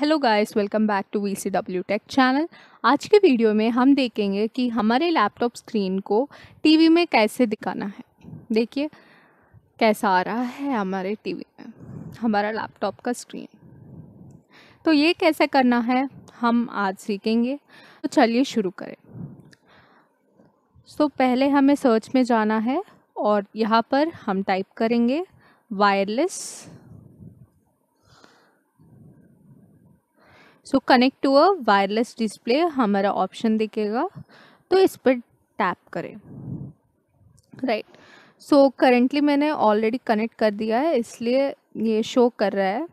hello guys welcome back to V C W tech channel आज के video में हम देखेंगे कि हमारे लैपटॉप स्क्रीन को टीवी में कैसे दिखाना है देखिए कैसा आ रहा है हमारे टीवी में हमारा लैपटॉप का स्क्रीन तो ये कैसे करना है हम आज सीखेंगे तो चलिए शुरू करें तो पहले हमें सर्च में जाना है और यहाँ पर हम टाइप करेंगे wireless so connect to a wireless display हमारा ऑप्शन दिखेगा तो इस पर टैप करें राइट सो करेंटली मैंने ऑलरेडी कनेक्ट कर दिया है इसलिए ये शो कर रहा है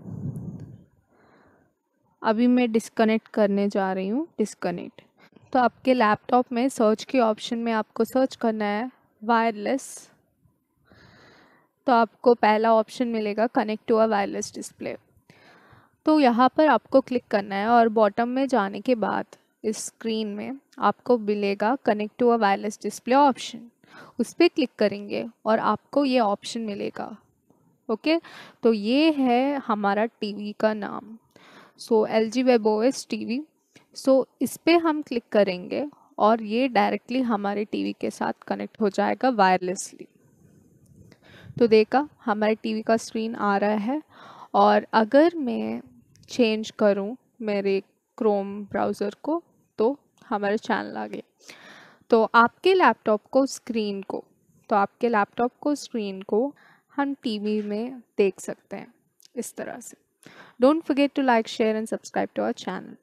अभी मैं डिस्कनेक्ट करने जा रही हूँ डिस्कनेक्ट तो आपके लैपटॉप में सर्च के ऑप्शन में आपको सर्च करना है वायरलेस तो आपको पहला ऑप्शन मिलेगा connect to a wireless display तो यहाँ पर आपको क्लिक करना है और बॉटम में जाने के बाद इस स्क्रीन में आपको मिलेगा connect to a wireless display option उस पर क्लिक करेंगे और आपको ये ऑप्शन मिलेगा ओके तो ये है हमारा टीवी का नाम so L G web O S T V so इस पर हम क्लिक करेंगे और ये डायरेक्टली हमारे टीवी के साथ कनेक्ट हो जाएगा वायरलेसली तो देखा हमारे टीवी का स्क्रीन आ रहा है और अगर मैं चेंज करूँ मेरे क्रोम ब्राउज़र को तो हमारे चैनल आ गया तो आपके लैपटॉप को स्क्रीन को तो आपके लैपटॉप को स्क्रीन को हम टीवी में देख सकते हैं इस तरह से don't forget to like share and subscribe to our channel